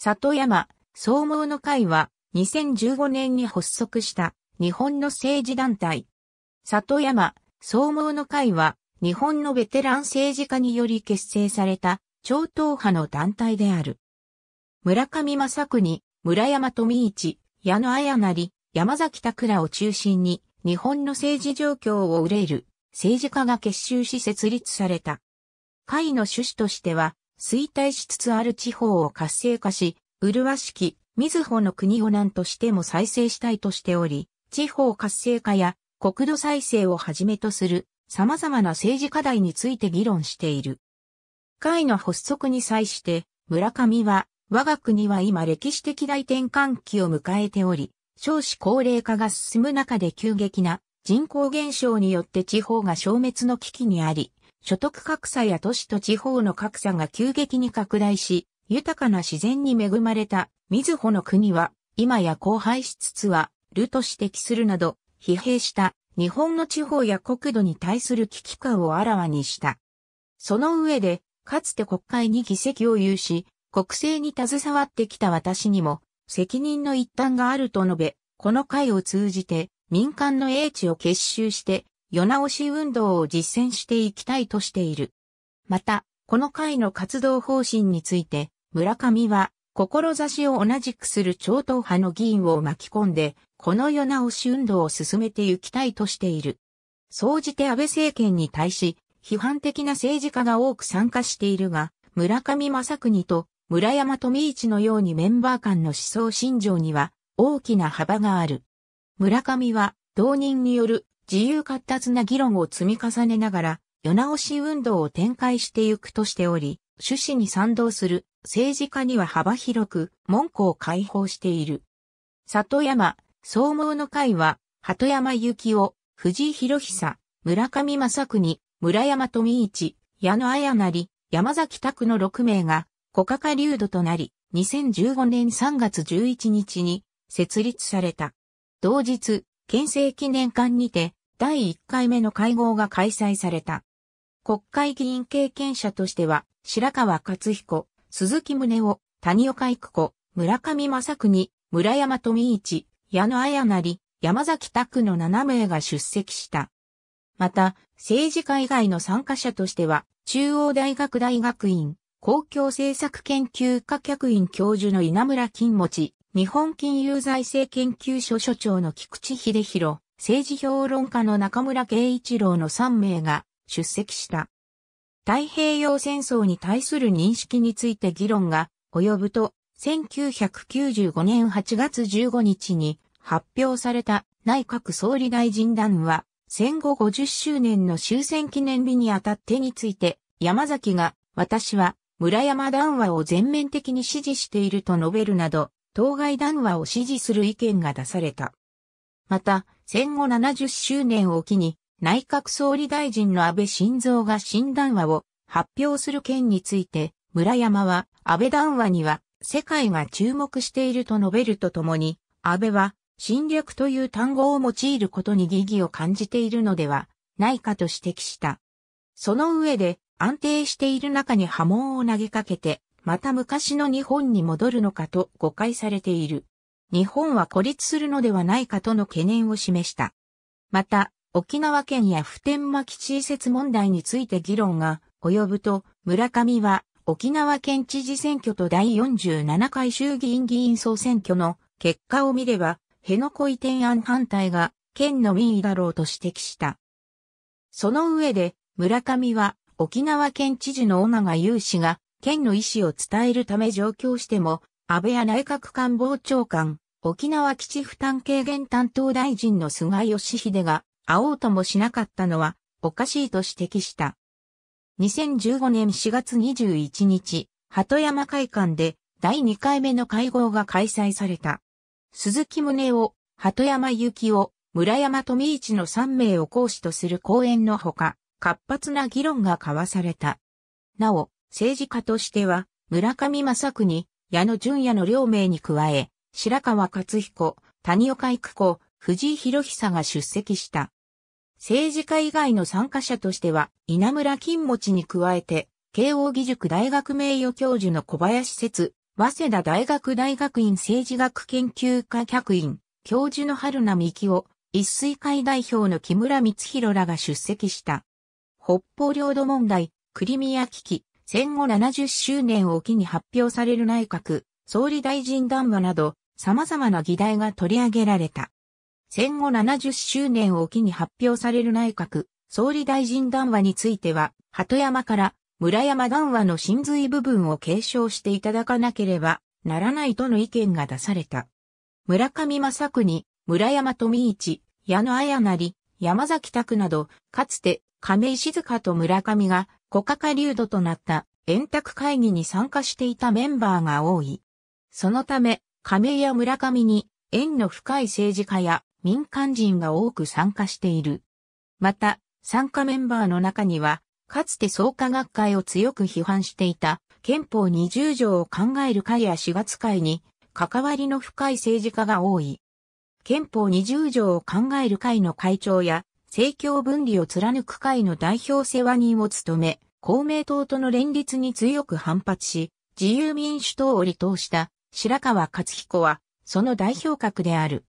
里山、総合の会は、2015年に発足した日本の政治団体。里山、総合の会は、日本のベテラン政治家により結成された超党派の団体である。村上正国、村山富一、矢野綾成、山崎拓らを中心に、日本の政治状況を憂える政治家が結集し設立された。会の趣旨としては、衰退しつつある地方を活性化し、麗しき、ず穂の国を何としても再生したいとしており、地方活性化や国土再生をはじめとする様々な政治課題について議論している。会の発足に際して、村上は、我が国は今歴史的大転換期を迎えており、少子高齢化が進む中で急激な人口減少によって地方が消滅の危機にあり、所得格差や都市と地方の格差が急激に拡大し、豊かな自然に恵まれた、ず穂の国は、今や荒廃しつつは、ると指摘するなど、疲弊した日本の地方や国土に対する危機感をあらわにした。その上で、かつて国会に議席を有し、国政に携わってきた私にも、責任の一端があると述べ、この会を通じて、民間の英知を結集して、世直し運動を実践していきたいとしている。また、この会の活動方針について、村上は、志を同じくする超党派の議員を巻き込んで、この世直し運動を進めていきたいとしている。総じて安倍政権に対し、批判的な政治家が多く参加しているが、村上正国と村山富一のようにメンバー間の思想信条には大きな幅がある。村上は、同人による自由活達な議論を積み重ねながら、世直し運動を展開していくとしており、趣旨に賛同する政治家には幅広く門戸を開放している。里山、総合の会は、鳩山幸夫、藤井博久、村上正国、村山富一、矢野綾成、山崎拓の6名が、小か流度となり、2015年3月11日に設立された。同日、県政記念館にて、第1回目の会合が開催された。国会議員経験者としては、白川克彦、鈴木宗男、谷岡育子、村上正国、村山富一、矢野綾成、山崎拓の7名が出席した。また、政治家以外の参加者としては、中央大学大学院、公共政策研究科客員教授の稲村金持ち、日本金融財政研究所所長の菊池秀弘、政治評論家の中村慶一郎の3名が出席した。太平洋戦争に対する認識について議論が及ぶと、1995年8月15日に発表された内閣総理大臣談話、戦後50周年の終戦記念日にあたってについて、山崎が、私は村山談話を全面的に支持していると述べるなど、当該談話を支持する意見が出された。また、戦後70周年を機に、内閣総理大臣の安倍晋三が新談話を発表する件について、村山は安倍談話には世界が注目していると述べるとともに、安倍は侵略という単語を用いることに疑義を感じているのではないかと指摘した。その上で安定している中に波紋を投げかけて、また昔の日本に戻るのかと誤解されている。日本は孤立するのではないかとの懸念を示した。また、沖縄県や普天間基地移設問題について議論が及ぶと、村上は沖縄県知事選挙と第47回衆議院議員総選挙の結果を見れば、辺野古移転案反対が県の民意だろうと指摘した。その上で、村上は沖縄県知事の尾長雄氏が県の意思を伝えるため上京しても、安倍や内閣官房長官、沖縄基地負担軽減担当大臣の菅義偉が会おうともしなかったのはおかしいと指摘した。2015年4月21日、鳩山会館で第2回目の会合が開催された。鈴木宗男、鳩山幸夫、村山富一の3名を講師とする講演のほか、活発な議論が交わされた。なお、政治家としては、村上正国、矢野淳也の両名に加え、白川勝彦、谷岡育子、藤井博久が出席した。政治家以外の参加者としては、稲村金持に加えて、慶応義塾大学名誉教授の小林節、早稲田大学大学院政治学研究科客員、教授の春名美紀夫、一水会代表の木村光弘らが出席した。北方領土問題、クリミア危機、戦後70周年を機に発表される内閣、総理大臣談話など、様々な議題が取り上げられた。戦後70周年を機に発表される内閣、総理大臣談話については、鳩山から村山談話の真髄部分を継承していただかなければならないとの意見が出された。村上正国、村山富一、矢野綾成、山崎拓など、かつて亀井静香と村上が小家下流度となった円卓会議に参加していたメンバーが多い。そのため、亀や村上に縁の深い政治家や民間人が多く参加している。また、参加メンバーの中には、かつて創価学会を強く批判していた憲法20条を考える会や4月会に関わりの深い政治家が多い。憲法20条を考える会の会長や政教分離を貫く会の代表世話人を務め、公明党との連立に強く反発し、自由民主党を離党した白川勝彦は、その代表格である。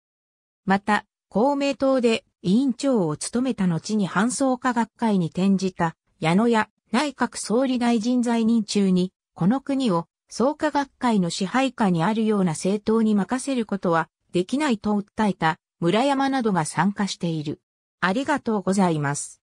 また、公明党で委員長を務めた後に搬送科学会に転じた矢野や内閣総理大臣在任中に、この国を創価学会の支配下にあるような政党に任せることはできないと訴えた村山などが参加している。ありがとうございます。